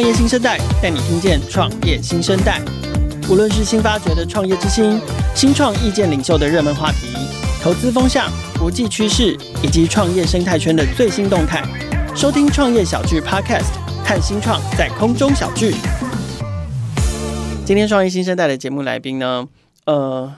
创业新生代带你听见创业新生代，无论是新发掘的创业之星、新创意见领袖的热门话题、投资风向、国际趋势以及创业生态圈的最新动态。收听创业小聚 Podcast，看新创在空中小聚。今天创业新生代的节目来宾呢？呃，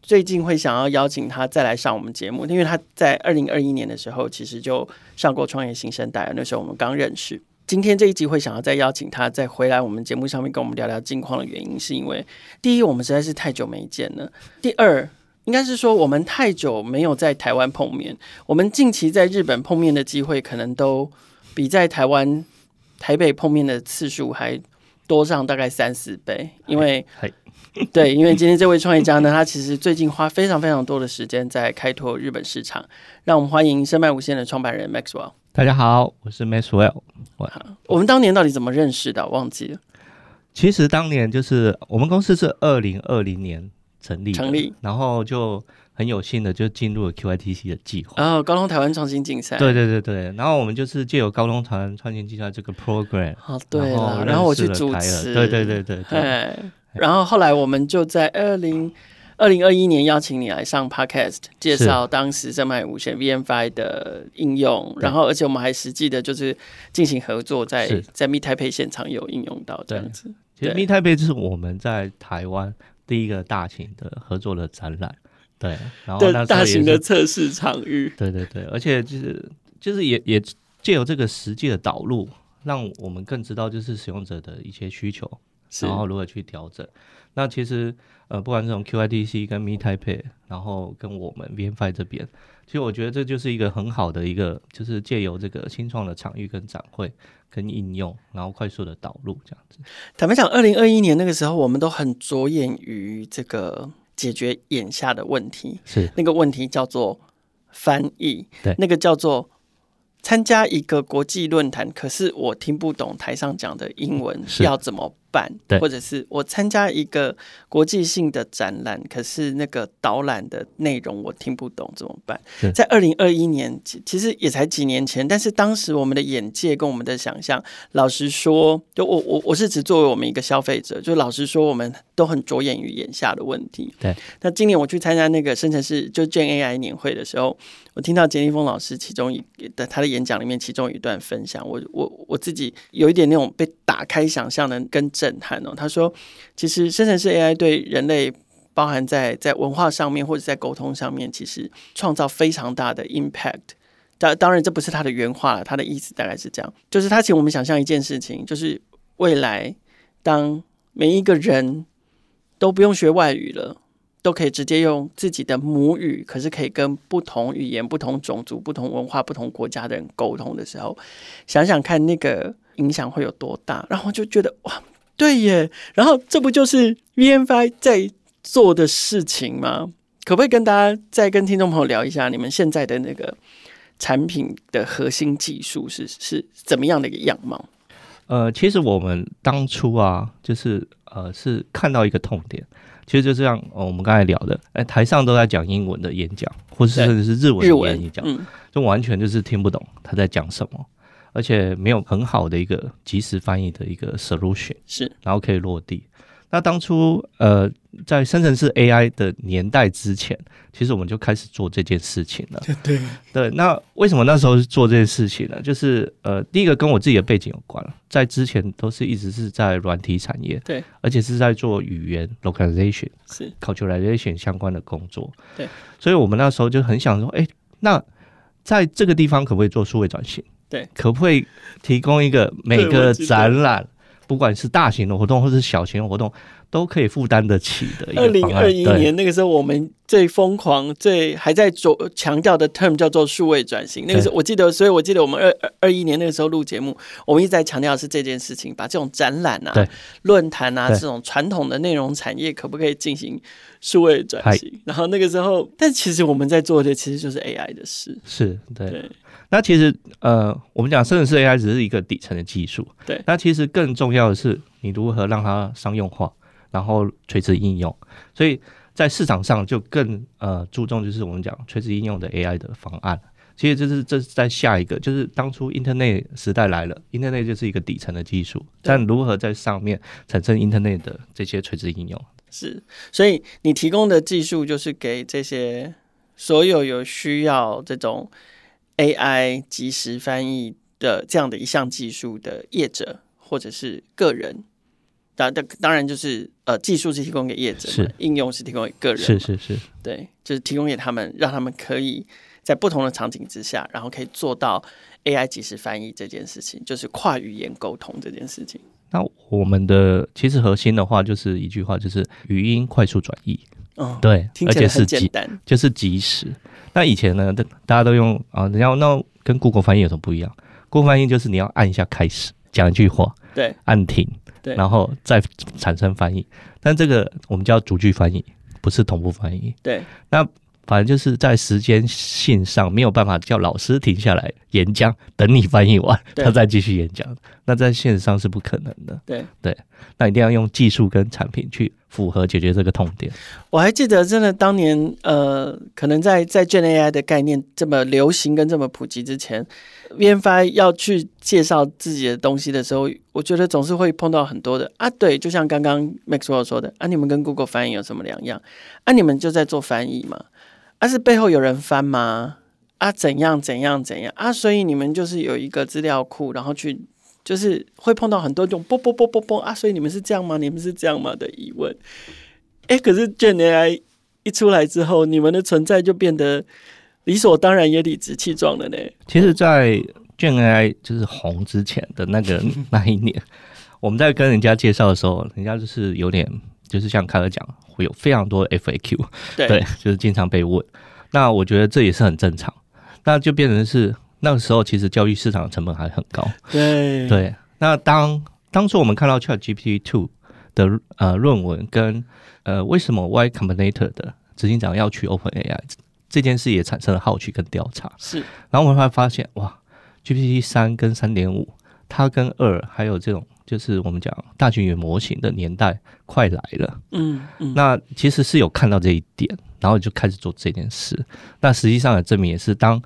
最近会想要邀请他再来上我们节目，因为他在二零二一年的时候其实就上过创业新生代，那时候我们刚认识。今天这一集会想要再邀请他再回来我们节目上面跟我们聊聊近况的原因，是因为第一我们实在是太久没见了，第二应该是说我们太久没有在台湾碰面，我们近期在日本碰面的机会可能都比在台湾台北碰面的次数还多上大概三四倍，因为 对，因为今天这位创业家呢，他其实最近花非常非常多的时间在开拓日本市场，让我们欢迎深麦无限的创办人 Maxwell。大家好，我是 Maxwell。我我们当年到底怎么认识的？忘记了。其实当年就是我们公司是二零二零年成立，成立，然后就很有幸的就进入了 q i t c 的计划哦，高通台湾创新竞赛。对对对对，然后我们就是借由高通台湾创新竞赛这个 program，哦对了，然后我去主持，对对对对对，然后后来我们就在二零。二零二一年邀请你来上 podcast，介绍当时在卖无线 VMI 的应用，然后而且我们还实际的，就是进行合作，在在 p 太配现场有应用到这样子。其实咪太就是我们在台湾第一个大型的合作的展览，对，然后大型的测试场域，对对对，而且就是就是也也借由这个实际的导入，让我们更知道就是使用者的一些需求，然后如何去调整。那其实，呃，不管这种 QIDC 跟 Meetype，然后跟我们 v n w a 这边，其实我觉得这就是一个很好的一个，就是借由这个新创的场域跟展会跟应用，然后快速的导入这样子。坦白讲，二零二一年那个时候，我们都很着眼于这个解决眼下的问题，是那个问题叫做翻译，对，那个叫做参加一个国际论坛，可是我听不懂台上讲的英文，要怎么？办，或者是我参加一个国际性的展览，可是那个导览的内容我听不懂，怎么办？在二零二一年，其实也才几年前，但是当时我们的眼界跟我们的想象，老实说，就我我我是只作为我们一个消费者，就老实说，我们都很着眼于眼下的问题。对，那今年我去参加那个生成式就 G A I 年会的时候，我听到杰立峰老师其中一的他的演讲里面其中一段分享，我我我自己有一点那种被打开想象的跟。震撼哦！他说：“其实生成式 AI 对人类，包含在在文化上面或者在沟通上面，其实创造非常大的 impact。当当然，这不是他的原话，他的意思大概是这样：就是他请我们想象一件事情，就是未来当每一个人都不用学外语了，都可以直接用自己的母语，可是可以跟不同语言、不同种族、不同文化、不同国家的人沟通的时候，想想看那个影响会有多大。然后就觉得哇！”对耶，然后这不就是 V N I 在做的事情吗？可不可以跟大家再跟听众朋友聊一下，你们现在的那个产品的核心技术是是怎么样的一个样貌？呃，其实我们当初啊，就是呃，是看到一个痛点，其实就这样，哦，我们刚才聊的，哎，台上都在讲英文的演讲，或是甚至是日文的演讲，就完全就是听不懂他在讲什么。而且没有很好的一个及时翻译的一个 solution，是，然后可以落地。那当初呃，在生成式 AI 的年代之前，其实我们就开始做这件事情了。对对。那为什么那时候是做这件事情呢？就是呃，第一个跟我自己的背景有关在之前都是一直是在软体产业，对，而且是在做语言 localization、是 c u l u r a l i z a t i o n 相关的工作，对。所以我们那时候就很想说，哎，那在这个地方可不可以做数位转型？对，可不可以提供一个每个展览，不管是大型的活动或是小型活动，都可以负担得起的二零二一年那个时候，我们最疯狂、最还在做强调的 term 叫做数位转型。那个时候，我记得，所以我记得我们二二一年那个时候录节目，我们一直在强调是这件事情，把这种展览啊、论坛啊这种传统的内容产业，可不可以进行数位转型？然后那个时候，但其实我们在做的其实就是 AI 的事，是对。那其实，呃，我们讲甚至是 AI 只是一个底层的技术。对。那其实更重要的是，你如何让它商用化，然后垂直应用。所以在市场上就更呃注重就是我们讲垂直应用的 AI 的方案。其实这是这是在下一个，就是当初 Internet 时代来了，Internet 就是一个底层的技术，但如何在上面产生 Internet 的这些垂直应用？是。所以你提供的技术就是给这些所有有需要这种。AI 即时翻译的这样的一项技术的业者或者是个人，当当当然就是呃，技术是提供给业者，应用是提供给个人，是是是对，就是提供给他们，让他们可以在不同的场景之下，然后可以做到 AI 即时翻译这件事情，就是跨语言沟通这件事情。那我们的其实核心的话就是一句话，就是语音快速转译。嗯，对，听起来很简单，就是即时。那以前呢，大大家都用啊，你要那跟谷歌翻译有什么不一样？谷歌翻译就是你要按一下开始，讲一句话，对，按停，对，然后再产生翻译。但这个我们叫逐句翻译，不是同步翻译。对，那。反正就是在时间线上没有办法叫老师停下来演讲，等你翻译完，他再继续演讲。那在线上是不可能的。对对，那一定要用技术跟产品去符合解决这个痛点。我还记得，真的当年，呃，可能在在 G N I 的概念这么流行跟这么普及之前，V N I 要去介绍自己的东西的时候，我觉得总是会碰到很多的啊，对，就像刚刚 Maxwell 说的啊，你们跟 Google 翻译有什么两样？啊，你们就在做翻译嘛。啊，是背后有人翻吗？啊，怎样怎样怎样啊？所以你们就是有一个资料库，然后去就是会碰到很多种啵啵啵啵啵啊！所以你们是这样吗？你们是这样吗的疑问？哎，可是 g AI 一出来之后，你们的存在就变得理所当然也理直气壮了呢。其实，在 g AI 就是红之前的那个 那一年，我们在跟人家介绍的时候，人家就是有点就是像卡尔讲。会有非常多的 FAQ，对，就是经常被问。那我觉得这也是很正常。那就变成是那个时候，其实教育市场的成本还很高。对对。那当当初我们看到 ChatGPT Two 的呃论文跟呃为什么 Y Combinator 的执行长要去 OpenAI 这件事，也产生了好奇跟调查。是。然后我们会发现，哇，GPT 三跟三点五，它跟二还有这种。就是我们讲大群元模型的年代快来了，嗯嗯，那其实是有看到这一点，然后就开始做这件事。那实际上也证明，也是当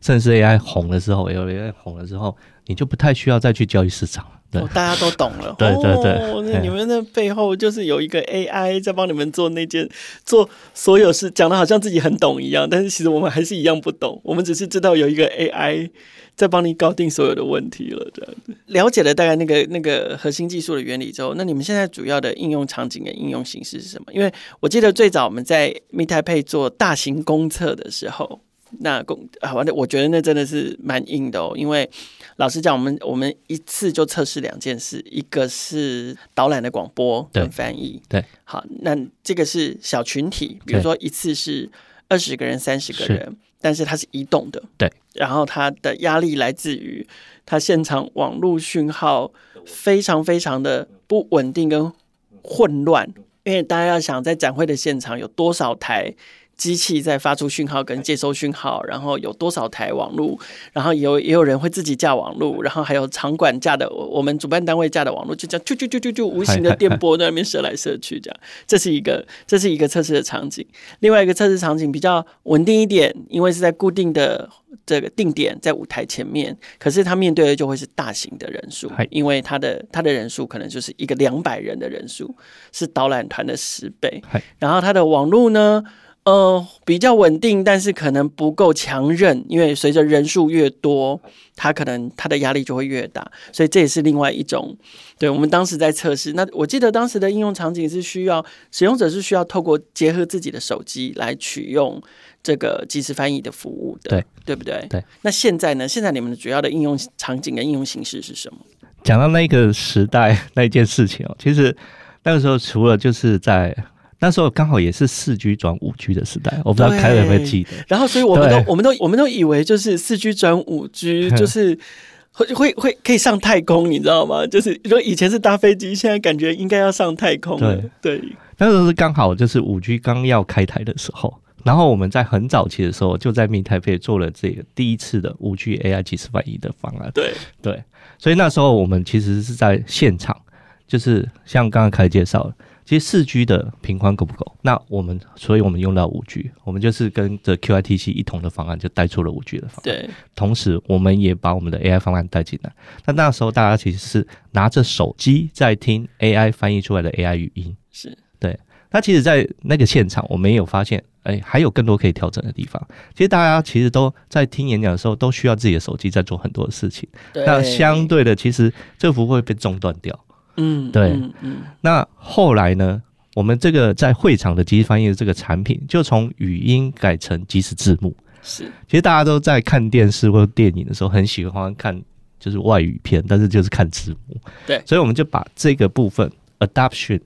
甚至 AI 红了之后，LLM 红了之后，你就不太需要再去交易市场。大家都懂了，对对对，你们的背后就是有一个 AI 在帮你们做那件做所有事，讲的好像自己很懂一样，但是其实我们还是一样不懂，我们只是知道有一个 AI 在帮你搞定所有的问题了，这样子。了解了大概那个那个核心技术的原理之后，那你们现在主要的应用场景的应用形式是什么？因为我记得最早我们在 m e 配 t a p 做大型公测的时候，那公啊，我觉得那真的是蛮硬的哦，因为。老实讲，我们我们一次就测试两件事，一个是导览的广播跟翻译，对，好，那这个是小群体，比如说一次是二十个人、三十个人，但是它是移动的，对，然后它的压力来自于它现场网络讯号非常非常的不稳定跟混乱，因为大家要想在展会的现场有多少台。机器在发出讯号跟接收讯号，然后有多少台网络？然后有也有人会自己架网络，然后还有场馆架的，我们主办单位架的网络，就这样啾啾啾啾啾无形的电波在那边射来射去，这样这是一个这是一个测试的场景。另外一个测试场景比较稳定一点，因为是在固定的这个定点在舞台前面，可是他面对的就会是大型的人数，因为他的他的人数可能就是一个两百人的人数，是导览团的十倍。然后他的网络呢？呃，比较稳定，但是可能不够强韧，因为随着人数越多，它可能它的压力就会越大，所以这也是另外一种。对我们当时在测试，那我记得当时的应用场景是需要使用者是需要透过结合自己的手机来取用这个即时翻译的服务的，对对不对？对。那现在呢？现在你们的主要的应用场景跟应用形式是什么？讲到那个时代那件事情哦，其实那个时候除了就是在。那时候刚好也是四 G 转五 G 的时代，我不知道凯没有记得。然后，所以我们都、我们都、我们都以为就是四 G 转五 G，就是会会会可以上太空，你知道吗？就是说以前是搭飞机，现在感觉应该要上太空了。对，那时候是刚好就是五 G 刚要开台的时候，然后我们在很早期的时候就在米台贝做了这个第一次的五 G AI 即时翻译的方案。对对，所以那时候我们其实是在现场，就是像刚刚开介绍其实四 G 的平宽够不够？那我们，所以我们用到五 G，我们就是跟着 QITC 一同的方案，就带出了五 G 的方案。对，同时我们也把我们的 AI 方案带进来。那那时候大家其实是拿着手机在听 AI 翻译出来的 AI 语音。是，对。那其实，在那个现场，我们也有发现，哎，还有更多可以调整的地方。其实大家其实都在听演讲的时候，都需要自己的手机在做很多的事情。那相对的，其实这幅会被中断掉。嗯，对，嗯，那后来呢？我们这个在会场的即时翻译的这个产品，就从语音改成即时字幕。是，其实大家都在看电视或电影的时候，很喜欢看就是外语片，但是就是看字幕。对，所以我们就把这个部分 adoption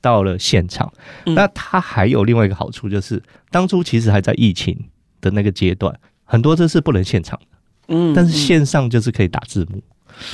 到了现场。那它还有另外一个好处，就是当初其实还在疫情的那个阶段，很多这是不能现场的。嗯，但是线上就是可以打字幕。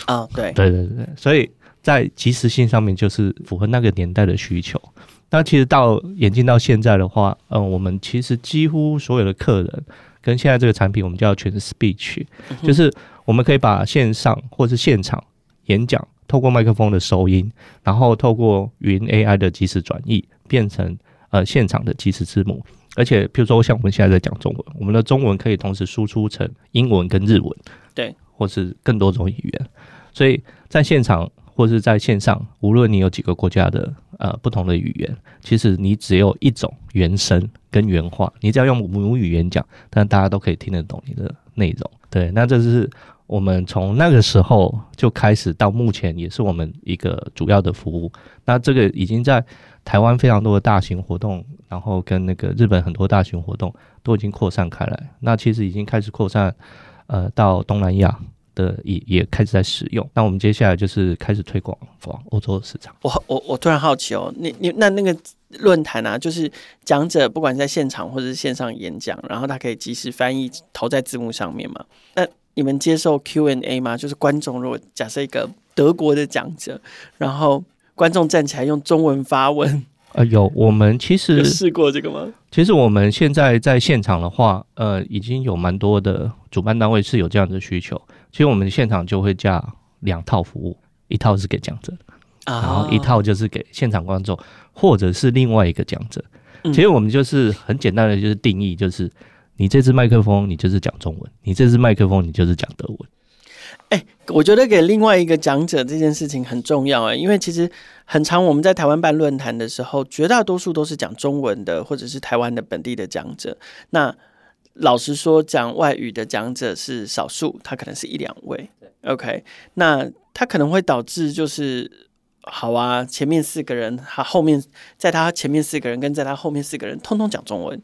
啊，对，对对对，所以。在及时性上面，就是符合那个年代的需求。那其实到演进到现在的话，嗯，我们其实几乎所有的客人跟现在这个产品，我们叫全 s p e e c h 就是我们可以把线上或是现场演讲，透过麦克风的收音，然后透过云 AI 的即时转译，变成呃现场的即时字幕。而且譬如说像我们现在在讲中文，我们的中文可以同时输出成英文跟日文，对，或是更多种语言。所以在现场。或是在线上，无论你有几个国家的呃不同的语言，其实你只有一种原声跟原话，你只要用母语言讲，但大家都可以听得懂你的内容。对，那这是我们从那个时候就开始到目前，也是我们一个主要的服务。那这个已经在台湾非常多的大型活动，然后跟那个日本很多大型活动都已经扩散开来。那其实已经开始扩散呃到东南亚。的也也开始在使用，那我们接下来就是开始推广往欧洲市场。我我我突然好奇哦，你你那那个论坛啊，就是讲者不管在现场或者是线上演讲，然后他可以及时翻译投在字幕上面吗？那你们接受 Q&A 吗？就是观众如果假设一个德国的讲者，然后观众站起来用中文发问，呃，有我们其实 试过这个吗？其实我们现在在现场的话，呃，已经有蛮多的主办单位是有这样的需求。其实我们现场就会架两套服务，一套是给讲者，然后一套就是给现场观众，或者是另外一个讲者。其实我们就是很简单的，就是定义，就是你这支麦克风你就是讲中文，你这支麦克风你就是讲德文。哎，我觉得给另外一个讲者这件事情很重要啊，因为其实很长我们在台湾办论坛的时候，绝大多数都是讲中文的，或者是台湾的本地的讲者。那老实说，讲外语的讲者是少数，他可能是一两位。o k 那他可能会导致就是，好啊，前面四个人，他后面在他前面四个人跟在他后面四个人，通通讲中文，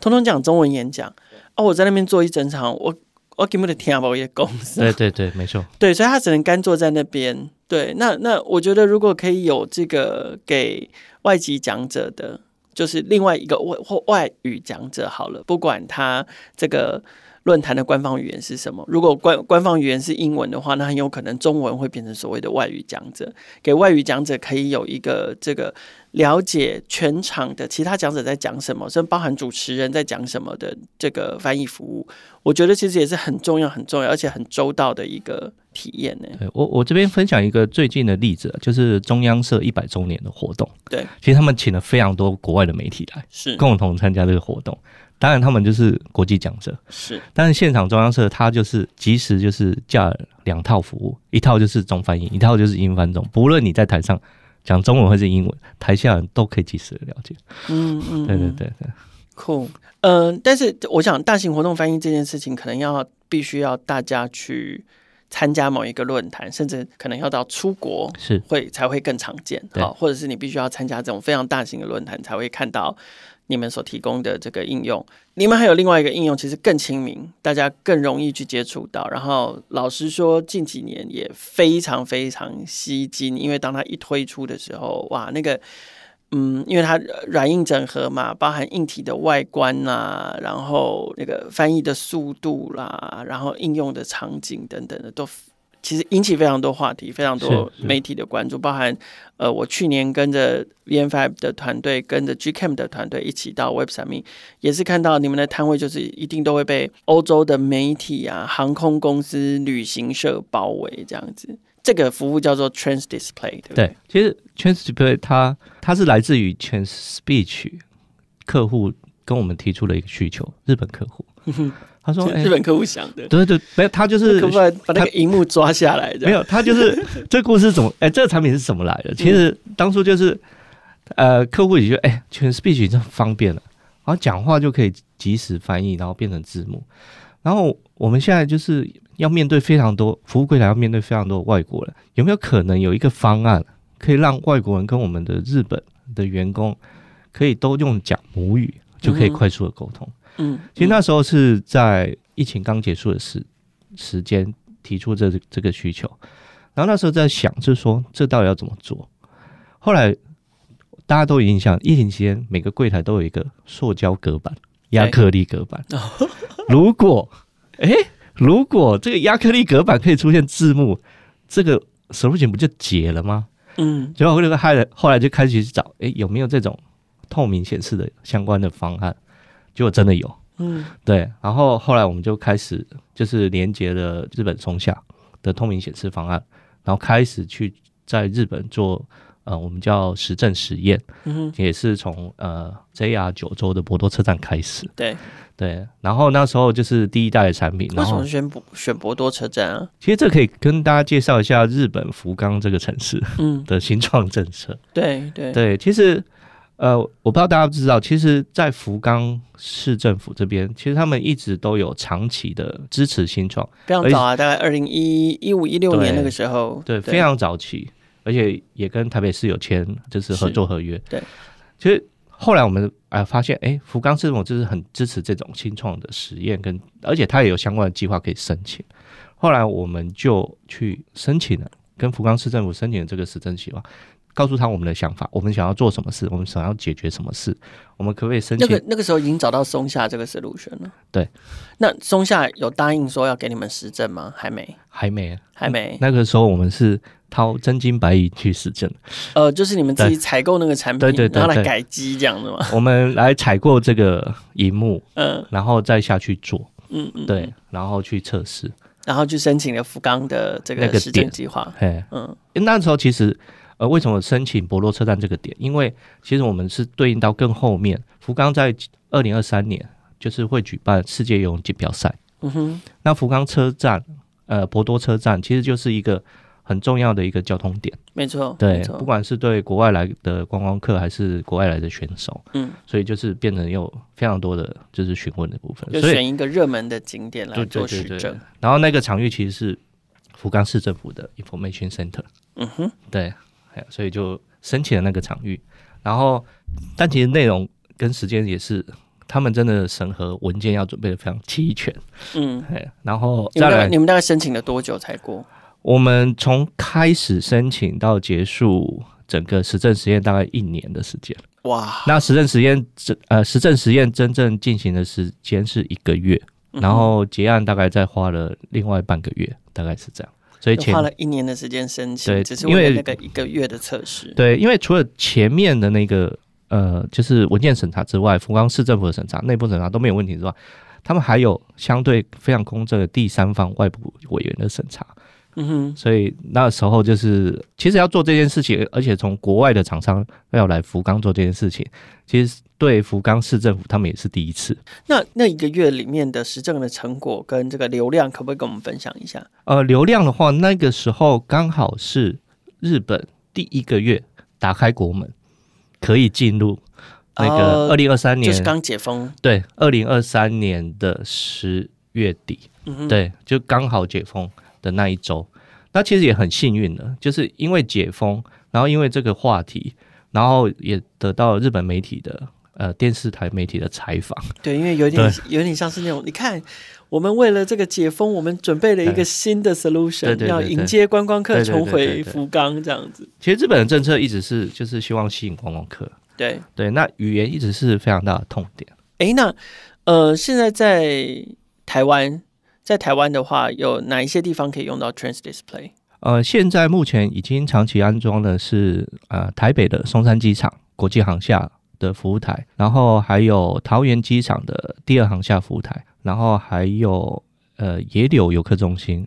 通通讲中文演讲。哦，我在那边做一整场，我我根本听不我也讲。对对对，没错。对，所以他只能干坐在那边。对，那那我觉得如果可以有这个给外籍讲者的。就是另外一个外或外语讲者好了，不管他这个。论坛的官方语言是什么？如果官官方语言是英文的话，那很有可能中文会变成所谓的外语讲者。给外语讲者可以有一个这个了解全场的其他讲者在讲什么，甚至包含主持人在讲什么的这个翻译服务，我觉得其实也是很重要、很重要，而且很周到的一个体验呢。对，我我这边分享一个最近的例子，就是中央社一百周年的活动。对，其实他们请了非常多国外的媒体来，是共同参加这个活动。当然，他们就是国际讲者，是。但是现场中央社，它就是及时，就是架两套服务，一套就是中翻译，一套就是英翻中。不论你在台上讲中文或是英文，台下人都可以及时的了解。嗯嗯，对对对对，酷。嗯，但是我想，大型活动翻译这件事情，可能要必须要大家去。参加某一个论坛，甚至可能要到出国是会才会更常见，好，或者是你必须要参加这种非常大型的论坛才会看到你们所提供的这个应用。你们还有另外一个应用，其实更亲民，大家更容易去接触到。然后老实说，近几年也非常非常吸睛，因为当它一推出的时候，哇，那个。嗯，因为它软硬整合嘛，包含硬体的外观啦，然后那个翻译的速度啦，然后应用的场景等等的，都其实引起非常多话题，非常多媒体的关注。包含呃，我去年跟着 V N Five 的团队，跟着 G Cam 的团队一起到 Web s u i 也是看到你们的摊位就是一定都会被欧洲的媒体啊、航空公司、旅行社包围这样子。这个服务叫做 Trans Display，对不对？对，其实 Trans Display 它它是来自于 Trans Speech 客户跟我们提出了一个需求，日本客户，他说日本客户想的，对对，没有他就是把把那个荧幕抓下来，没有他就是 这故事怎么？哎，这个产品是怎么来的？其实当初就是呃，客户也就哎，Trans Speech 这方便了，然后讲话就可以及时翻译，然后变成字幕，然后我们现在就是。要面对非常多服务柜台，要面对非常多外国人，有没有可能有一个方案可以让外国人跟我们的日本的员工可以都用讲母语，就可以快速的沟通？嗯，其实那时候是在疫情刚结束的时时间提出这这个需求，然后那时候在想，就是说这到底要怎么做？后来大家都印象，疫情期间每个柜台都有一个塑胶隔板、亚克力隔板，如果哎。如果这个亚克力隔板可以出现字幕，这个手 o n 不就解了吗？嗯，果后来害了，后来就开始去找，哎，有没有这种透明显示的相关的方案？结果真的有，嗯，对。然后后来我们就开始就是连接了日本松下的透明显示方案，然后开始去在日本做。呃，我们叫实证实验，也是从呃 JR 九州的博多车站开始。对对，然后那时候就是第一代的产品。那么选博选博多车站啊，其实这可以跟大家介绍一下日本福冈这个城市嗯的新创政策。对对对，其实呃，我不知道大家不知道，其实，在福冈市政府这边，其实他们一直都有长期的支持新创，非常早啊，大概二零一一五一六年那个时候，对，非常早期。而且也跟台北市有签，就是合作合约。对，其实后来我们啊发现，哎，福冈市政府就是很支持这种新创的实验，跟而且他也有相关的计划可以申请。后来我们就去申请了。跟福冈市政府申请这个实证希望，告诉他我们的想法，我们想要做什么事，我们想要解决什么事，我们可不可以申请？那个那个时候已经找到松下这个路 n 了。对，那松下有答应说要给你们实证吗？还没，还没，还没。那个时候我们是掏真金白银去实证，呃，就是你们自己采购那个产品，对对对，然来改机这样的嘛。我们来采购这个荧幕，嗯，然后再下去做，嗯，对，然后去测试。然后去申请了福冈的这个试点计划。哎，嗯，那时候其实，呃，为什么申请博洛车站这个点？因为其实我们是对应到更后面，福冈在二零二三年就是会举办世界游泳锦标赛。嗯哼，那福冈车站，呃，博多车站其实就是一个。很重要的一个交通点，没错，对，不管是对国外来的观光客还是国外来的选手，嗯，所以就是变成有非常多的，就是询问的部分，就选一个热门的景点来做取证。然后那个场域其实是福冈市政府的 Information Center，嗯哼，对，所以就申请了那个场域。然后，但其实内容跟时间也是，他们真的审核文件要准备的非常齐全，嗯，然后你你们大概申请了多久才过？我们从开始申请到结束，整个实证实验大概一年的时间。哇，那实证实验真呃，实证实验真正进行的时间是一个月，然后结案大概再花了另外半个月，大概是这样。所以花了一年的时间申请，只是因了那个一个月的测试。对，因为除了前面的那个呃，就是文件审查之外，福冈市政府的审查、内部审查都没有问题是吧？他们还有相对非常公正的第三方外部委员的审查。嗯哼，所以那时候就是，其实要做这件事情，而且从国外的厂商要来福冈做这件事情，其实对福冈市政府他们也是第一次。那那一个月里面的实证的成果跟这个流量，可不可以跟我们分享一下？呃，流量的话，那个时候刚好是日本第一个月打开国门可以进入那个二零二三年，就是刚解封。对，二零二三年的十月底，嗯对，就刚好解封。的那一周，那其实也很幸运的，就是因为解封，然后因为这个话题，然后也得到日本媒体的呃电视台媒体的采访。对，因为有点有点像是那种，你看我们为了这个解封，我们准备了一个新的 solution，要迎接观光客重回福冈这样子。其实日本的政策一直是就是希望吸引观光客。对对，那语言一直是非常大的痛点。哎，那呃，现在在台湾。在台湾的话，有哪一些地方可以用到 Trans Display？呃，现在目前已经长期安装的是呃台北的松山机场国际航厦的服务台，然后还有桃园机场的第二航厦服务台，然后还有呃野柳游客中心、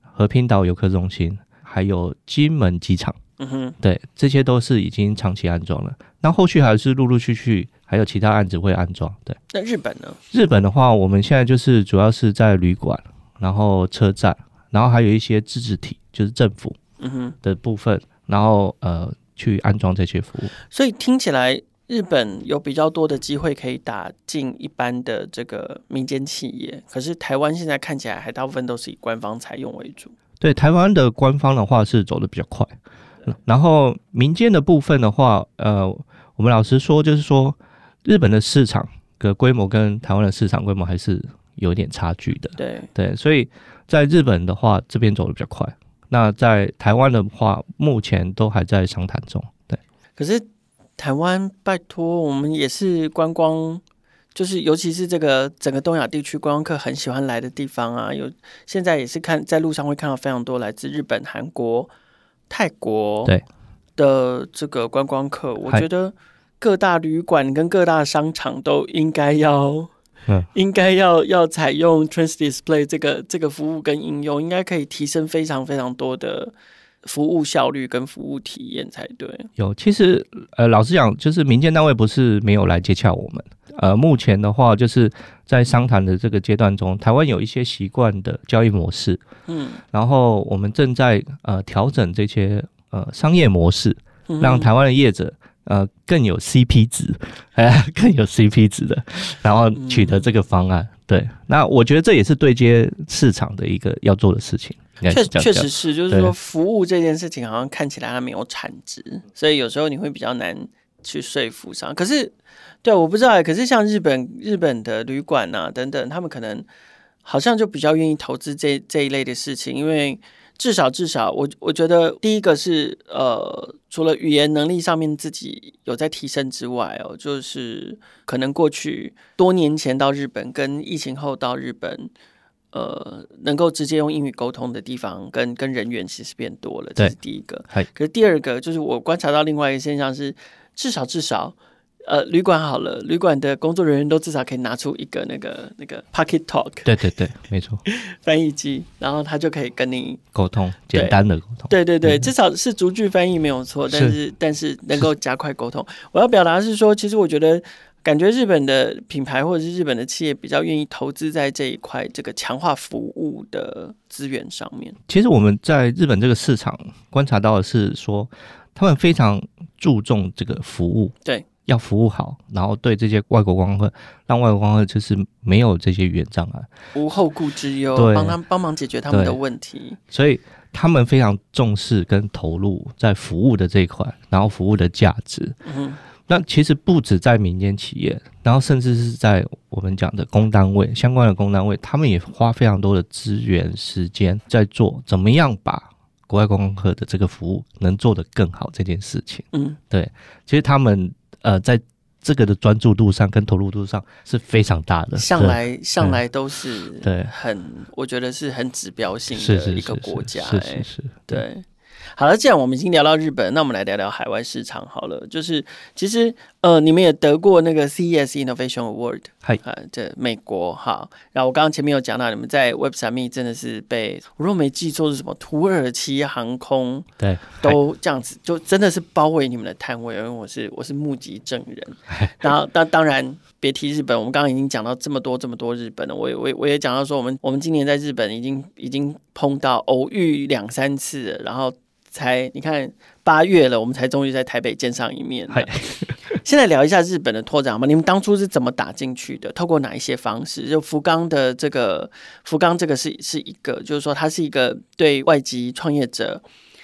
和平岛游客中心，还有金门机场。嗯哼，对，这些都是已经长期安装了。那后续还是陆陆续续。还有其他案子会安装，对。那日本呢？日本的话，我们现在就是主要是在旅馆，然后车站，然后还有一些自治体，就是政府，嗯哼，的部分，然后呃，去安装这些服务。所以听起来，日本有比较多的机会可以打进一般的这个民间企业。可是台湾现在看起来还大部分都是以官方采用为主。对，台湾的官方的话是走的比较快，然后民间的部分的话，呃，我们老实说，就是说。日本的市场的规模跟台湾的市场规模还是有点差距的。对对，所以在日本的话，这边走的比较快。那在台湾的话，目前都还在商谈中。对。可是台湾，拜托，我们也是观光，就是尤其是这个整个东亚地区观光客很喜欢来的地方啊。有现在也是看在路上会看到非常多来自日本、韩国、泰国对的这个观光客，我觉得。各大旅馆跟各大商场都应该要，应该要要采用 Trans Display 这个这个服务跟应用，应该可以提升非常非常多的服务效率跟服务体验才对。有，其实呃，老实讲，就是民间单位不是没有来接洽我们。呃，目前的话，就是在商谈的这个阶段中，台湾有一些习惯的交易模式，嗯，然后我们正在呃调整这些呃商业模式，让台湾的业者。呃，更有 CP 值，哎，更有 CP 值的，然后取得这个方案。对，那我觉得这也是对接市场的一个要做的事情。确确实是，就是说服务这件事情，好像看起来它没有产值，所以有时候你会比较难去说服上。可是，对，我不知道哎。可是像日本日本的旅馆呐等等，他们可能好像就比较愿意投资这这一类的事情，因为。至少至少，我我觉得第一个是呃，除了语言能力上面自己有在提升之外哦，就是可能过去多年前到日本跟疫情后到日本，呃，能够直接用英语沟通的地方跟跟人员其实变多了，这是第一个。可是第二个就是我观察到另外一个现象是，至少至少。呃，旅馆好了，旅馆的工作人员都至少可以拿出一个那个那个 pocket talk。对对对，没错，翻译机，然后他就可以跟你沟通，简单的沟通。对对对，至少是逐句翻译没有错，但是但是能够加快沟通。我要表达是说，其实我觉得感觉日本的品牌或者是日本的企业比较愿意投资在这一块这个强化服务的资源上面。其实我们在日本这个市场观察到的是说，他们非常注重这个服务。对。要服务好，然后对这些外国观光客，让外国观光客就是没有这些语言障碍，无后顾之忧，帮他帮忙解决他们的问题。所以他们非常重视跟投入在服务的这一块，然后服务的价值。嗯，那其实不止在民间企业，然后甚至是在我们讲的工单位相关的工单位，他们也花非常多的资源时间在做怎么样把国外观光客的这个服务能做得更好这件事情。嗯，对，其实他们。呃，在这个的专注度上跟投入度上是非常大的，向来向来都是对，很我觉得是很指标性的一个国家，是是，对。好了，既然我们已经聊到日本，那我们来聊聊海外市场好了。就是其实呃，你们也得过那个 CES Innovation Award，嗨啊，在美国哈。然后我刚刚前面有讲到，你们在 w e b u m e 真的是被，我若没记错是什么土耳其航空，对，都这样子，就真的是包围你们的摊位，因为我是我是目击证人。然后，当当然别提日本，我们刚刚已经讲到这么多这么多日本了，我也我也我也讲到说，我们我们今年在日本已经已经碰到偶遇两三次，然后。才你看八月了，我们才终于在台北见上一面。现在聊一下日本的拓展嘛？你们当初是怎么打进去的？透过哪一些方式？就福冈的这个福冈，这个是是一个，就是说它是一个对外籍创业者，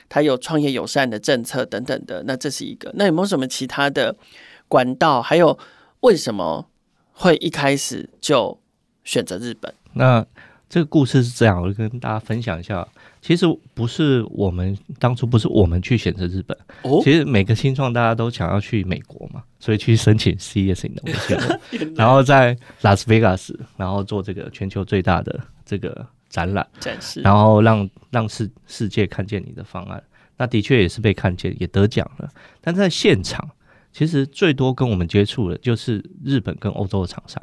它有创业友善的政策等等的。那这是一个。那有没有什么其他的管道？还有为什么会一开始就选择日本？那这个故事是这样，我跟大家分享一下。其实不是我们当初不是我们去选择日本，哦，其实每个新创大家都想要去美国嘛，所以去申请 CES 的，然后在拉斯维加斯，然后做这个全球最大的这个展览，展示，然后让让世世界看见你的方案。那的确也是被看见，也得奖了。但在现场，其实最多跟我们接触的就是日本跟欧洲的厂商。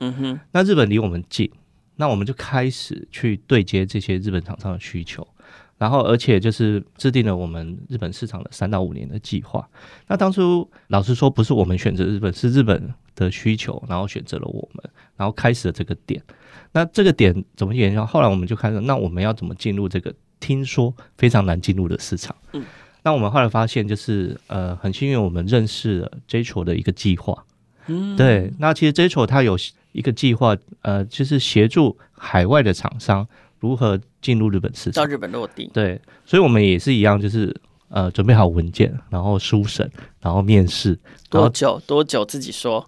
嗯哼，那日本离我们近。那我们就开始去对接这些日本厂商的需求，然后而且就是制定了我们日本市场的三到五年的计划。那当初老实说，不是我们选择日本，是日本的需求，然后选择了我们，然后开始了这个点。那这个点怎么演绎？后来我们就开始，那我们要怎么进入这个听说非常难进入的市场？嗯，那我们后来发现，就是呃，很幸运我们认识了 Jetro 的一个计划。嗯，对，那其实 Jetro 它有。一个计划，呃，就是协助海外的厂商如何进入日本市场，到日本落地。对，所以我们也是一样，就是呃，准备好文件，然后书审，然后面试。多久？多久？自己说。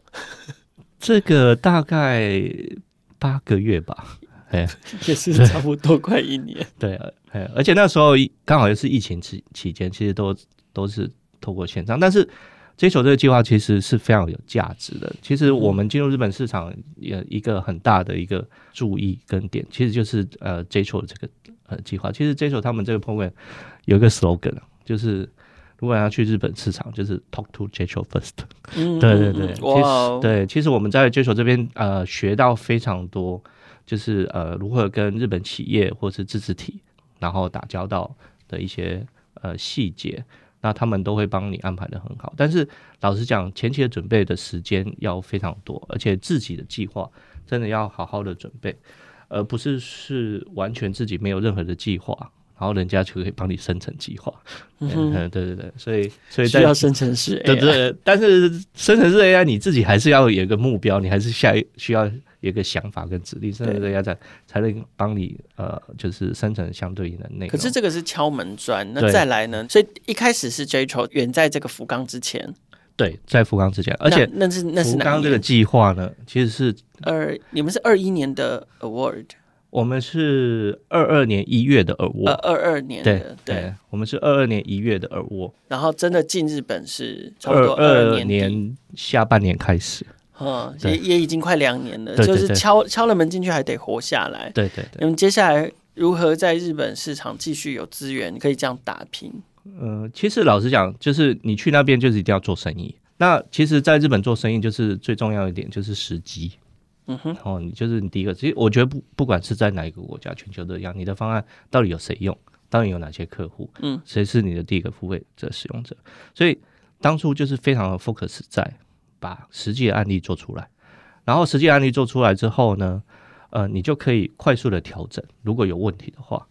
这个大概八个月吧，哎，也是差不多快一年。对，哎，而且那时候刚好又是疫情期期间，其实都都是透过线上，但是。接手这个计划其实是非常有价值的。其实我们进入日本市场也一个很大的一个注意跟点，其实就是呃接手这个呃计划。其实接手他们这个 program 有一个 slogan，就是如果要去日本市场，就是 talk to JETRO first。嗯，对对对，其实对，其实我们在 j e t 这边呃学到非常多，就是呃如何跟日本企业或是自治体然后打交道的一些呃细节。那他们都会帮你安排的很好，但是老实讲，前期的准备的时间要非常多，而且自己的计划真的要好好的准备，而不是是完全自己没有任何的计划，然后人家就可以帮你生成计划。嗯，对对对，所以所以需要生成式，对对，但是生成式 AI 你自己还是要有一个目标，你还是下需要。一个想法跟指令，甚至要在才能帮你呃，就是生成相对应的内容。可是这个是敲门砖，那再来呢？所以一开始是 Jtro 远在这个福冈之前，对，在福冈之前，而且那是那是福冈这个计划呢，其实是二你们是二一年的 Award，我们是二二年一月的 award，二二年对对，我们是二二年一月的 award，然后真的进日本是二二年下半年开始。嗯，也也已经快两年了，就是敲敲了门进去还得活下来。对对对，你们接下来如何在日本市场继续有资源，可以这样打拼？嗯，其实老实讲，就是你去那边就是一定要做生意。那其实，在日本做生意就是最重要一点就是时机。嗯哼，哦，你就是你第一个，其实我觉得不不管是在哪一个国家，全球都一样。你的方案到底有谁用？到底有哪些客户？嗯，谁是你的第一个付费者使用者？所以当初就是非常 focus 在。把实际案例做出来，然后实际案例做出来之后呢，呃，你就可以快速的调整，如果有问题的话，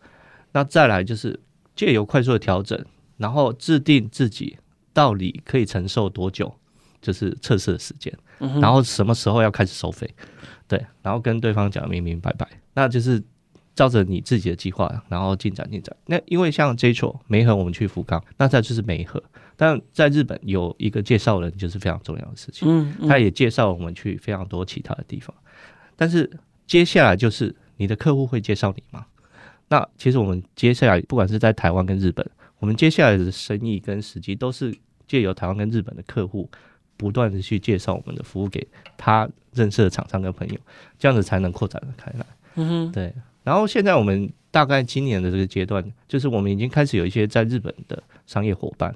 那再来就是借由快速的调整，然后制定自己到底可以承受多久，就是测试的时间，然后什么时候要开始收费，对，然后跟对方讲明明白白，那就是照着你自己的计划，然后进展进展。那因为像 Jtro 梅河，我们去福冈，那这就是梅河。但在日本有一个介绍人就是非常重要的事情，嗯，他也介绍我们去非常多其他的地方，但是接下来就是你的客户会介绍你吗？那其实我们接下来不管是在台湾跟日本，我们接下来的生意跟时机都是借由台湾跟日本的客户不断的去介绍我们的服务给他认识的厂商跟朋友，这样子才能扩展的开来，嗯对。然后现在我们大概今年的这个阶段，就是我们已经开始有一些在日本的商业伙伴。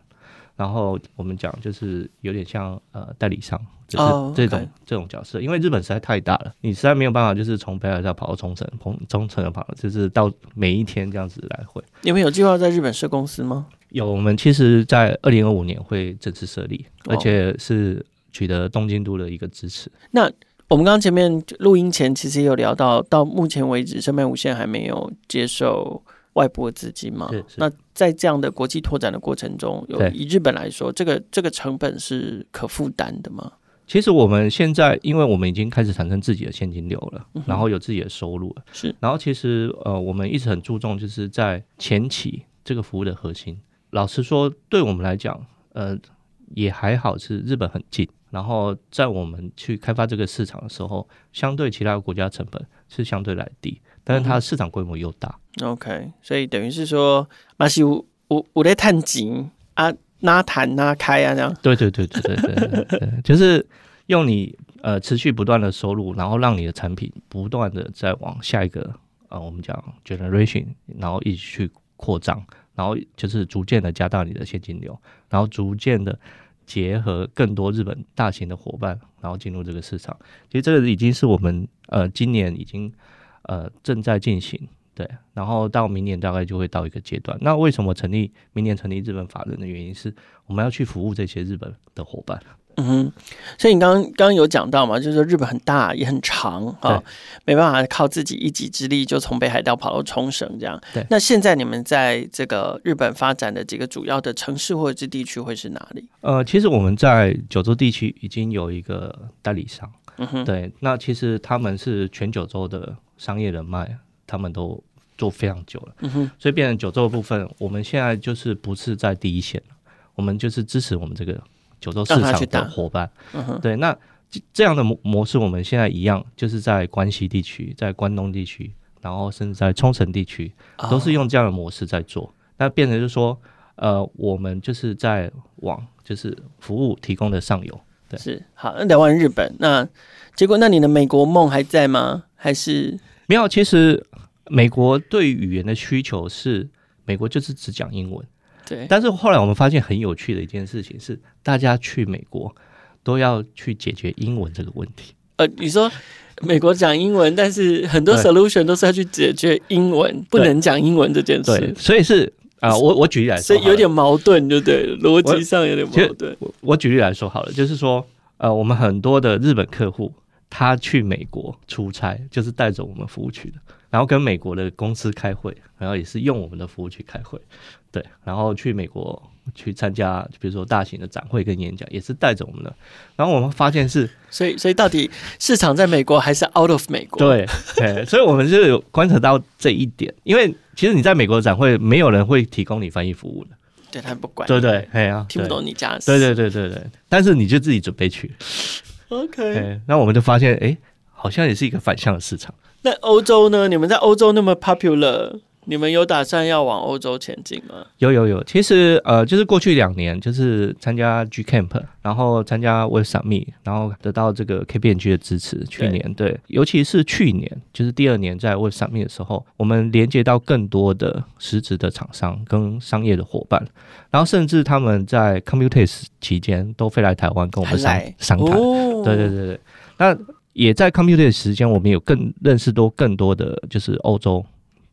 然后我们讲就是有点像呃代理商，就是这种这种角色，因为日本实在太大了，你实在没有办法就是从北海道跑到冲绳，从冲绳跑，就是到每一天这样子来回。你们有计划在日本设公司吗？有，我们其实，在二零二五年会正式设立，而且是取得东京都的一个支持。那我们刚刚前面录音前其实有聊到，到目前为止，生命无线还没有接受。外部资金嘛，那在这样的国际拓展的过程中，有以日本来说，这个这个成本是可负担的吗？其实我们现在，因为我们已经开始产生自己的现金流了，然后有自己的收入了。是，然后其实呃，我们一直很注重，就是在前期这个服务的核心。老实说，对我们来讲，呃，也还好，是日本很近。然后在我们去开发这个市场的时候，相对其他国家成本是相对来低。但是它市场规模又大，OK，所以等于是说，马西我我五在探井啊，拉谈拉开啊，这样。对对对对对对，就是用你呃持续不断的收入，然后让你的产品不断的再往下一个啊，我们讲 generation，然后一起去扩张，然后就是逐渐的加大你的现金流，然后逐渐的结合更多日本大型的伙伴，然后进入这个市场。其实这个已经是我们呃今年已经。呃，正在进行对，然后到明年大概就会到一个阶段。那为什么成立明年成立日本法人的原因是我们要去服务这些日本的伙伴。嗯哼，所以你刚刚刚有讲到嘛，就是日本很大也很长啊，没办法靠自己一己之力就从北海道跑到冲绳这样。对，那现在你们在这个日本发展的几个主要的城市或者是地区会是哪里？呃，其实我们在九州地区已经有一个代理商。嗯哼，对，那其实他们是全九州的。商业人脉，他们都做非常久了，所以变成九州的部分，我们现在就是不是在第一线我们就是支持我们这个九州市场的伙伴。对，那这样的模模式，我们现在一样，就是在关西地区、在关东地区，然后甚至在冲绳地区，都是用这样的模式在做。那变成就是说，呃，我们就是在往就是服务提供的上游。对，是好。那聊完日本，那结果，那你的美国梦还在吗？还是？没有，其实美国对语言的需求是美国就是只讲英文。对。但是后来我们发现很有趣的一件事情是，大家去美国都要去解决英文这个问题。呃，你说美国讲英文，但是很多 solution 都是要去解决英文不能讲英文这件事。所以是啊，我我举例来说，所以有点矛盾，就对逻辑上有点矛盾。我我举例来说好了，就是说呃，我们很多的日本客户。他去美国出差，就是带着我们服务区的，然后跟美国的公司开会，然后也是用我们的服务区开会，对，然后去美国去参加，比如说大型的展会跟演讲，也是带着我们的。然后我们发现是，所以所以到底市场在美国还是 out of 美国？对对，所以我们就有观察到这一点，因为其实你在美国展会，没有人会提供你翻译服务的，对他不管，对对，哎呀，听不懂你讲的，对对对对对，但是你就自己准备去。OK，那我们就发现，哎，好像也是一个反向的市场。那欧洲呢？你们在欧洲那么 popular？你们有打算要往欧洲前进吗？有有有，其实呃，就是过去两年，就是参加 G Camp，然后参加 We Summit，然后得到这个 K P m G 的支持。去年对，尤其是去年，就是第二年在 We Summit 的时候，我们连接到更多的实质的厂商跟商业的伙伴，然后甚至他们在 c o m p u t e t e 期间都飞来台湾跟我们商商谈。哦，对对对对，那也在 c o m p u t e t e 期间，我们有更认识多更多的就是欧洲。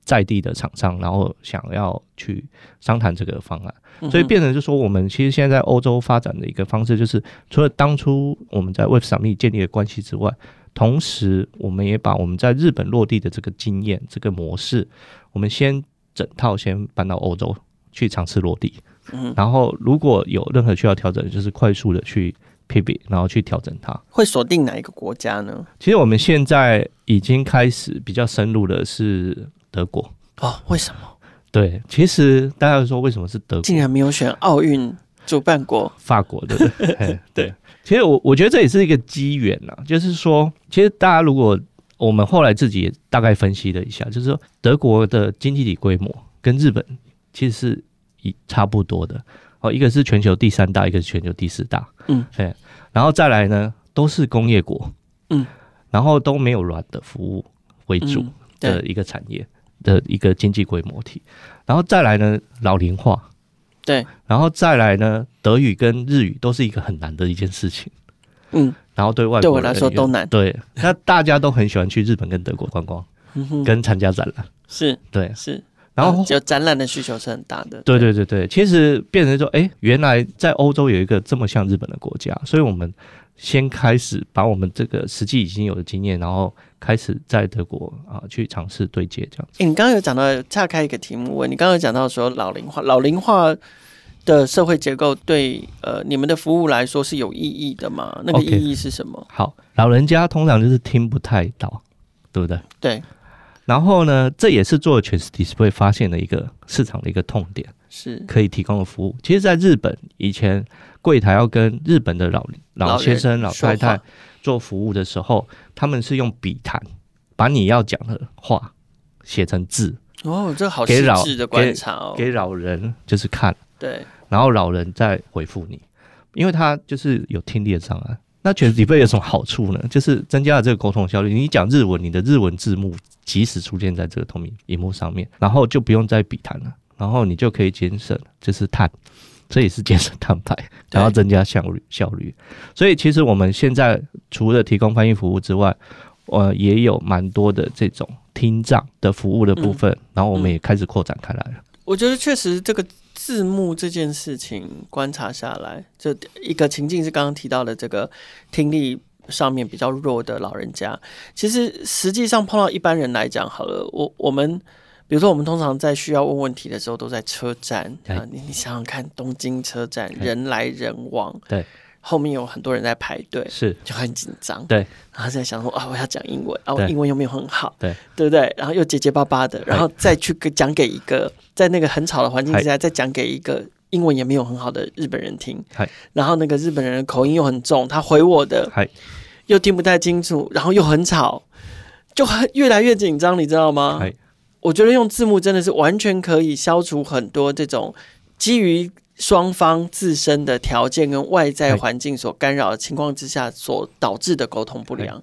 在地的厂商，然后想要去商谈这个方案，所以变成就说我们其实现在在欧洲发展的一个方式，就是除了当初我们在 w e b s u 建立的关系之外，同时我们也把我们在日本落地的这个经验、这个模式，我们先整套先搬到欧洲去尝试落地，嗯，然后如果有任何需要调整，就是快速的去配比，然后去调整它。会锁定哪一个国家呢？其实我们现在已经开始比较深入的是。德国哦，为什么？对，其实大家说为什么是德，竟然没有选奥运主办国法国的？对，对，其实我我觉得这也是一个机缘啊，就是说，其实大家如果我们后来自己也大概分析了一下，就是说德国的经济体规模跟日本其实是一差不多的哦，一个是全球第三大，一个是全球第四大，嗯，哎，然后再来呢，都是工业国，嗯，然后都没有软的服务为主的一个产业。的一个经济规模体，然后再来呢老龄化，对，然后再来呢德语跟日语都是一个很难的一件事情，嗯，然后对外对我来说都难，对，那大家都很喜欢去日本跟德国观光，跟参加展览，是，对，是，然后就展览的需求是很大的，对对对对，其实变成说，哎，原来在欧洲有一个这么像日本的国家，所以我们先开始把我们这个实际已经有的经验，然后。开始在德国啊，去尝试对接这样子。你刚刚有讲到岔开一个题目，问，你刚刚讲到说老龄化，老龄化的社会结构对呃你们的服务来说是有意义的吗？那个意义是什么？好，老人家通常就是听不太到，对不对？对。然后呢，这也是做全 l a 会发现的一个市场的一个痛点，是可以提供的服务。其实，在日本以前，柜台要跟日本的老老先生、老太太。做服务的时候，他们是用笔谈把你要讲的话写成字哦，这好细致的观察哦，给老人就是看对，然后老人再回复你，因为他就是有听力的障碍。那全体费有什么好处呢？就是增加了这个沟通效率。你讲日文，你的日文字幕及时出现在这个透明荧幕上面，然后就不用再笔谈了，然后你就可以节省就是谈。这也是节省摊本，然后增加效率效率。所以其实我们现在除了提供翻译服务之外，呃，也有蛮多的这种听障的服务的部分。然后我们也开始扩展开来了。我觉得确实这个字幕这件事情观察下来，这一个情境是刚刚提到的这个听力上面比较弱的老人家。其实实际上碰到一般人来讲，好了，我我们。比如说，我们通常在需要问问题的时候，都在车站啊。你你想想看，东京车站人来人往，对，后面有很多人在排队，是就很紧张，对。然后在想说啊，我要讲英文啊，我英文又没有很好，对，对不对？然后又结结巴巴的，然后再去讲给一个在那个很吵的环境之下，再讲给一个英文也没有很好的日本人听，然后那个日本人口音又很重，他回我的，又听不太清楚，然后又很吵，就很越来越紧张，你知道吗？我觉得用字幕真的是完全可以消除很多这种基于双方自身的条件跟外在环境所干扰情况之下所导致的沟通不良，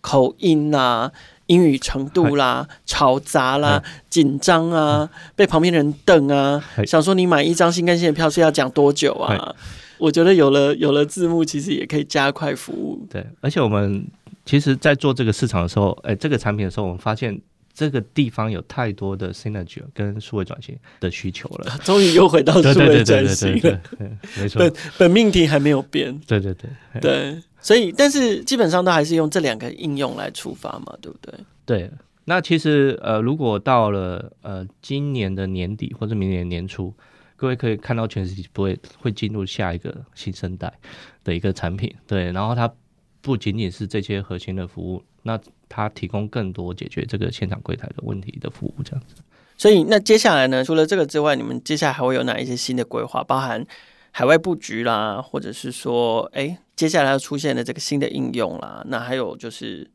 口音啊。英语程度啦、吵杂啦、紧张啊、被旁边人瞪啊，想说你买一张新干线的票是要讲多久啊？我觉得有了有了字幕，其实也可以加快服务。对，而且我们其实，在做这个市场的时候，哎，这个产品的时候，我们发现。这个地方有太多的 synergy 跟数位转型的需求了。终于又回到数位转型。对对对对对。没错。本本命题还没有变。对对对对。所以，但是基本上都还是用这两个应用来出发嘛，对不对？对。那其实呃，如果到了呃今年的年底或者明年年初，各位可以看到，全世界不会会进入下一个新生代的一个产品。对。然后它不仅仅是这些核心的服务，那。他提供更多解决这个现场柜台的问题的服务，这样子。所以那接下来呢，除了这个之外，你们接下来还会有哪一些新的规划？包含海外布局啦，或者是说，哎，接下来要出现的这个新的应用啦。那还有就是，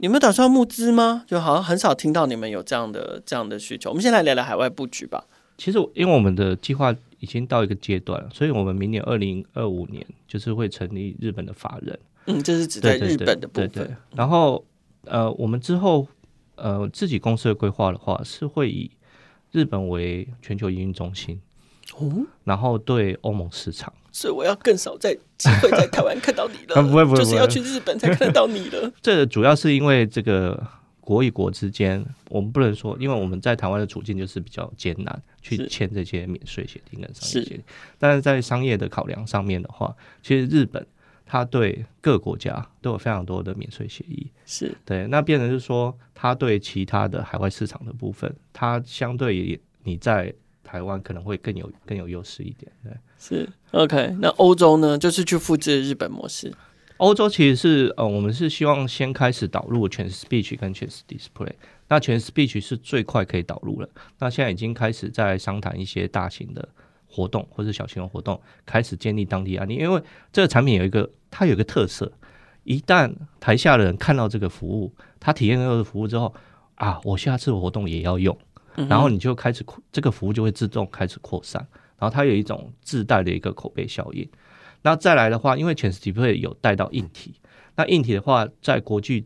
有没有打算募资吗？就好像很少听到你们有这样的这样的需求。我们先来聊聊海外布局吧。其实，因为我们的计划已经到一个阶段所以我们明年二零二五年就是会成立日本的法人。嗯，这是指在日本的部分。然后。呃，我们之后呃自己公司的规划的话，是会以日本为全球营运中心，哦，然后对欧盟市场。所以我要更少在机会在台湾看到你了，就是要去日本才看得到你了。这主要是因为这个国与国之间，我们不能说，因为我们在台湾的处境就是比较艰难，去签这些免税协定跟商业协定。但是在商业的考量上面的话，其实日本。它对各国家都有非常多的免税协议，是对。那变成是说，它对其他的海外市场的部分，它相对于你在台湾可能会更有更有优势一点，对。是，OK。那欧洲呢，就是去复制日本模式。欧洲其实是呃，我们是希望先开始导入全 s p e e c h 跟全 s display。那全 s p e e c h 是最快可以导入了。那现在已经开始在商谈一些大型的。活动或者小型的活动开始建立当地案例，因为这个产品有一个它有一个特色，一旦台下的人看到这个服务，他体验到这个服务之后，啊，我下次活动也要用，然后你就开始这个服务就会自动开始扩散，然后它有一种自带的一个口碑效应。那再来的话，因为全实体会有带到硬体，那硬体的话在国际。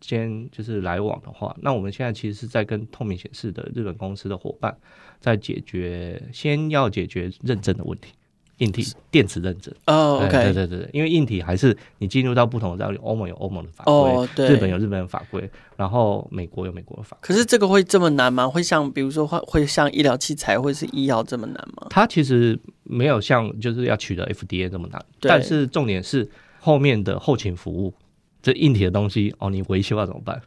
先就是来往的话，那我们现在其实是在跟透明显示的日本公司的伙伴在解决，先要解决认证的问题，硬体电池认证。哦，对对对对，因为硬体还是你进入到不同的地方，欧盟有欧盟的法规，日本有日本的法规，然后美国有美国的法。可是这个会这么难吗？会像比如说会会像医疗器材或是医药这么难吗？它其实没有像就是要取得 FDA 这么难，但是重点是后面的后勤服务。这硬体的东西哦，你维修要怎么办？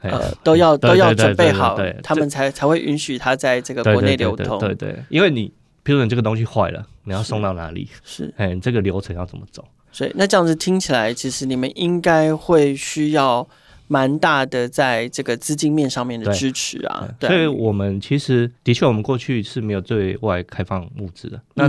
呃，都要都要准备好，他们才才会允许它在这个国内流通。对对，因为你，譬如你这个东西坏了，你要送到哪里？是，哎，这个流程要怎么走？所以那这样子听起来，其实你们应该会需要蛮大的在这个资金面上面的支持啊。所以我们其实的确，我们过去是没有对外开放募资的。那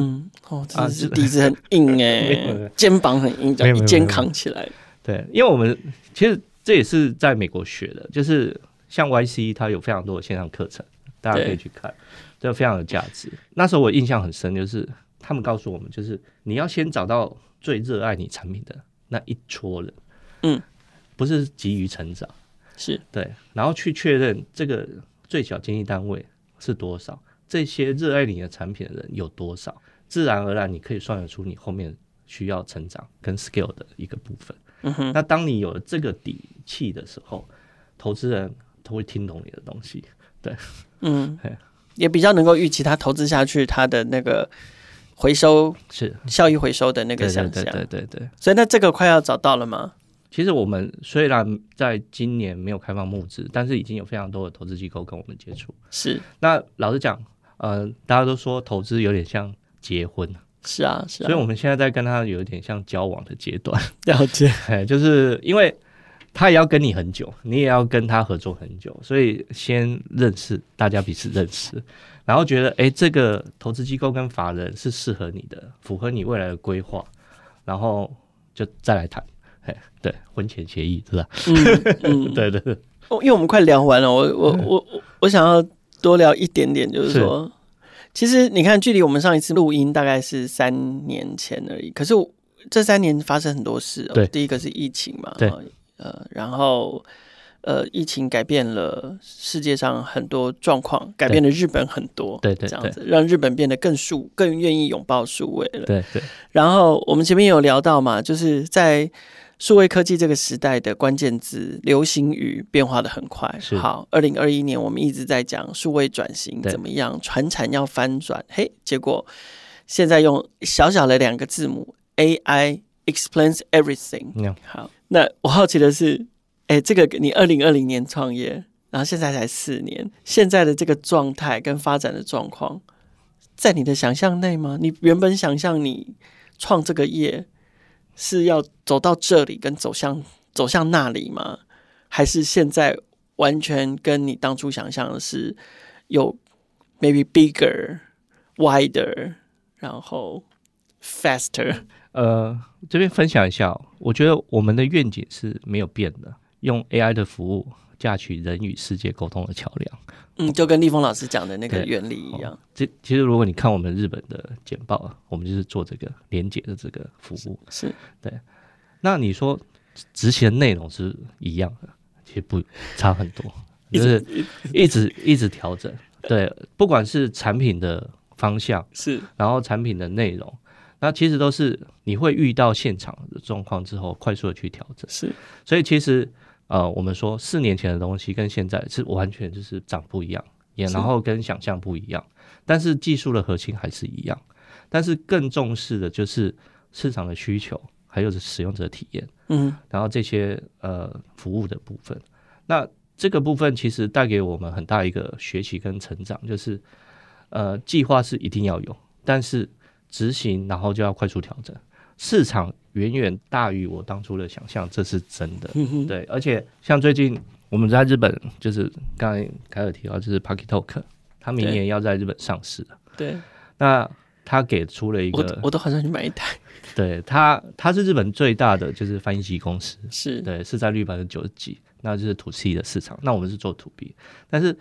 哦，真是底子很硬哎，肩膀很硬，样一肩扛起来。对，因为我们其实这也是在美国学的，就是像 Y C，它有非常多的线上课程，大家可以去看，就非常有价值。那时候我印象很深，就是他们告诉我们，就是你要先找到最热爱你产品的那一撮人，嗯，不是急于成长，是对，然后去确认这个最小经济单位是多少，这些热爱你的产品的人有多少，自然而然你可以算得出你后面需要成长跟 scale 的一个部分。那当你有了这个底气的时候，投资人他会听懂你的东西，对，嗯，也比较能够预期他投资下去他的那个回收是效益回收的那个想象，对对对。所以那这个快要找到了吗？其实我们虽然在今年没有开放募资，但是已经有非常多的投资机构跟我们接触。是，那老实讲，呃，大家都说投资有点像结婚。是啊，是啊，所以我们现在在跟他有一点像交往的阶段，了解，就是因为他也要跟你很久，你也要跟他合作很久，所以先认识，大家彼此认识，然后觉得，哎，这个投资机构跟法人是适合你的，符合你未来的规划，然后就再来谈，对，婚前协议是吧？嗯，对对，哦，因为我们快聊完了，我我我我想要多聊一点点，就是说。其实你看，距离我们上一次录音大概是三年前而已。可是这三年发生很多事哦。对。第一个是疫情嘛。对。呃，然后呃，疫情改变了世界上很多状况，改变了日本很多。对对。这样子让日本变得更数，更愿意拥抱数位了。对对。然后我们前面有聊到嘛，就是在。数位科技这个时代的关键字、流行语变化的很快。好，二零二一年我们一直在讲数位转型怎么样，传产要翻转。嘿，结果现在用小小的两个字母 AI explains everything。好，那我好奇的是，哎，这个你二零二零年创业，然后现在才四年，现在的这个状态跟发展的状况，在你的想象内吗？你原本想象你创这个业？是要走到这里，跟走向走向那里吗？还是现在完全跟你当初想象的是有 maybe bigger, wider，然后 faster？呃，这边分享一下，我觉得我们的愿景是没有变的，用 AI 的服务。架取人与世界沟通的桥梁，嗯，就跟立峰老师讲的那个原理一样。这其实如果你看我们日本的简报，我们就是做这个连接的这个服务，是对。那你说执行的内容是一样的，其实不差很多，就是一直一直调整。对，不管是产品的方向是，然后产品的内容，那其实都是你会遇到现场的状况之后，快速的去调整。是，所以其实。呃，我们说四年前的东西跟现在是完全就是长不一样，也然后跟想象不一样，但是技术的核心还是一样，但是更重视的就是市场的需求，还有使用者体验，嗯，然后这些呃服务的部分，那这个部分其实带给我们很大一个学习跟成长，就是呃计划是一定要有，但是执行然后就要快速调整。市场远远大于我当初的想象，这是真的。对，而且像最近我们在日本，就是刚才凯尔提到，就是 p a c k i t o k 他明年要在日本上市了。对，那他给出了一个，我都好想去买一台。对他，他是日本最大的就是翻译机公司，是对，市占率百分之九十几，那就是 To C 的市场。那我们是做 To B，但是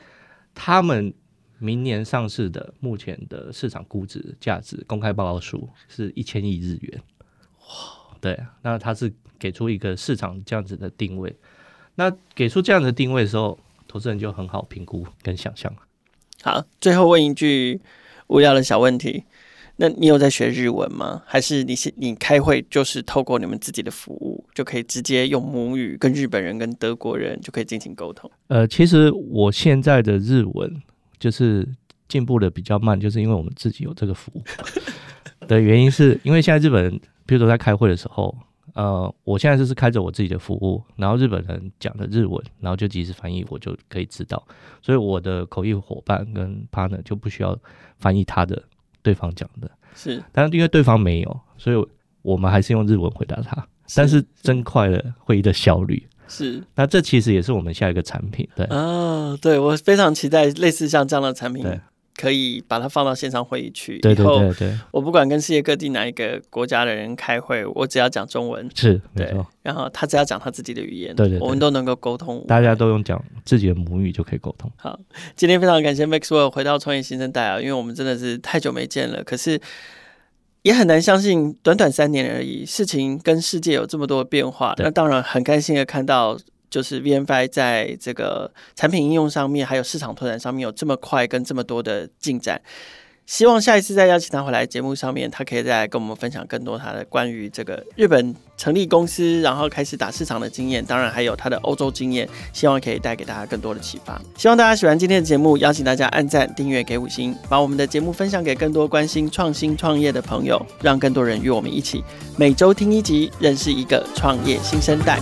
他们明年上市的，目前的市场估值价值公开报告书是一千亿日元。对，那他是给出一个市场这样子的定位，那给出这样的定位的时候，投资人就很好评估跟想象好，最后问一句无聊的小问题，那你有在学日文吗？还是你是你开会就是透过你们自己的服务就可以直接用母语跟日本人、跟德国人就可以进行沟通？呃，其实我现在的日文就是进步的比较慢，就是因为我们自己有这个服务 的原因，是因为现在日本人。比如说在开会的时候，呃，我现在就是开着我自己的服务，然后日本人讲的日文，然后就及时翻译，我就可以知道，所以我的口译伙伴跟 partner 就不需要翻译他的对方讲的，是，但是因为对方没有，所以我们还是用日文回答他，但是真快了会议的效率是，那这其实也是我们下一个产品，对啊，对我非常期待类似像这样的产品。可以把它放到线上会议去。对对对对，我不管跟世界各地哪一个国家的人开会，我只要讲中文，是，对。然后他只要讲他自己的语言，对对，我们都能够沟通，大家都用讲自己的母语就可以沟通。好，今天非常感谢 Maxwell 回到创业新生代啊，因为我们真的是太久没见了，可是也很难相信短短三年而已，事情跟世界有这么多的变化。那当然很开心的看到。就是 VMI 在这个产品应用上面，还有市场拓展上面有这么快跟这么多的进展。希望下一次再邀请他回来节目上面，他可以再来跟我们分享更多他的关于这个日本成立公司然后开始打市场的经验，当然还有他的欧洲经验，希望可以带给大家更多的启发。希望大家喜欢今天的节目，邀请大家按赞、订阅给五星，把我们的节目分享给更多关心创新创业的朋友，让更多人与我们一起每周听一集，认识一个创业新生代。